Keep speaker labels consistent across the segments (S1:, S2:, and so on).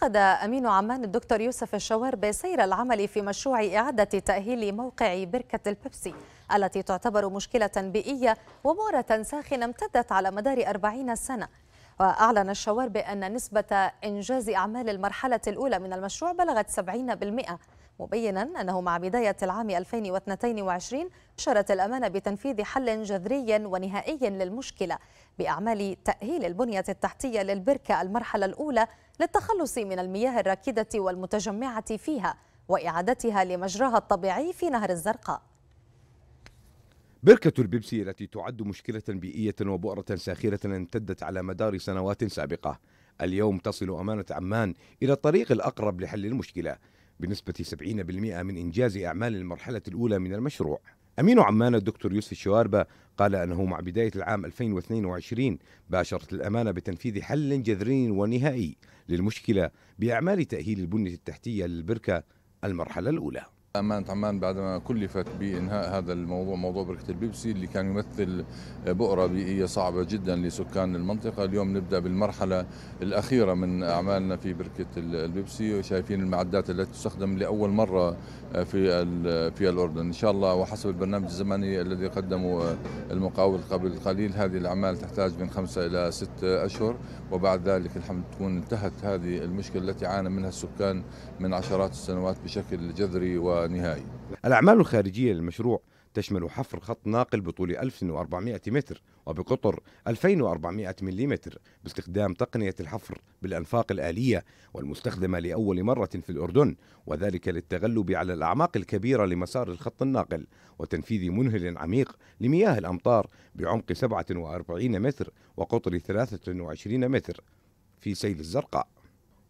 S1: تعاقد أمين عمان الدكتور يوسف الشوار بسير العمل في مشروع إعادة تأهيل موقع بركة البيبسي التي تعتبر مشكلة بيئية ومورة ساخنة امتدت على مدار أربعين سنة وأعلن الشوار بأن نسبة إنجاز أعمال المرحلة الأولى من المشروع بلغت 70% مبينا أنه مع بداية العام 2022 أشرت الأمانة بتنفيذ حل جذري ونهائي للمشكلة بأعمال تأهيل البنية التحتية للبركة المرحلة الأولى للتخلص من المياه الراكدة والمتجمعة فيها وإعادتها لمجراها الطبيعي في نهر الزرقاء
S2: بركة البيبسي التي تعد مشكلة بيئية وبؤرة ساخرة امتدت على مدار سنوات سابقة اليوم تصل أمانة عمان إلى الطريق الأقرب لحل المشكلة بنسبة 70% من إنجاز أعمال المرحلة الأولى من المشروع أمين عمان الدكتور يوسف الشواربة قال أنه مع بداية العام 2022 باشرت الأمانة بتنفيذ حل جذري ونهائي للمشكلة
S3: بأعمال تأهيل البنية التحتية للبركة المرحلة الأولى أمانة عمان بعدما كلفت بإنهاء هذا الموضوع موضوع بركة البيبسي اللي كان يمثل بؤرة بيئية صعبة جدا لسكان المنطقة اليوم نبدأ بالمرحلة الأخيرة من أعمالنا في بركة البيبسي وشايفين المعدات التي تستخدم لأول مرة في في الأردن إن شاء الله وحسب البرنامج الزمني الذي قدمه المقاول قبل قليل هذه الأعمال تحتاج من خمسة إلى ستة أشهر وبعد ذلك الحمد تكون انتهت هذه المشكلة التي عانى منها السكان من عشرات السنوات بشكل جذري و نهائي الأعمال الخارجية للمشروع تشمل حفر خط ناقل بطول 1400 متر
S2: وبقطر 2400 ملم باستخدام تقنية الحفر بالأنفاق الآلية والمستخدمة لأول مرة في الأردن وذلك للتغلب على الأعماق الكبيرة لمسار الخط الناقل وتنفيذ منهل عميق لمياه الأمطار بعمق 47 متر وقطر 23 متر في سيل الزرقاء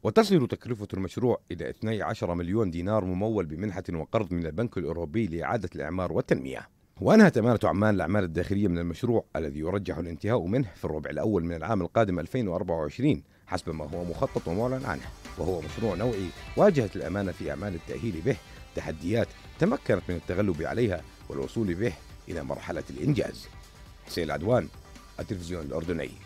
S2: وتصل تكلفة المشروع إلى 12 مليون دينار ممول بمنحة وقرض من البنك الأوروبي لإعادة الإعمار والتنمية وأنهت أمانة عمان الأعمال الداخلية من المشروع الذي يرجح الانتهاء منه في الربع الأول من العام القادم 2024 حسب ما هو مخطط ومعلن عنه وهو مشروع نوعي واجهت الأمانة في أعمال التأهيل به تحديات تمكنت من التغلب عليها والوصول به إلى مرحلة الإنجاز حسين العدوان التلفزيون الأردني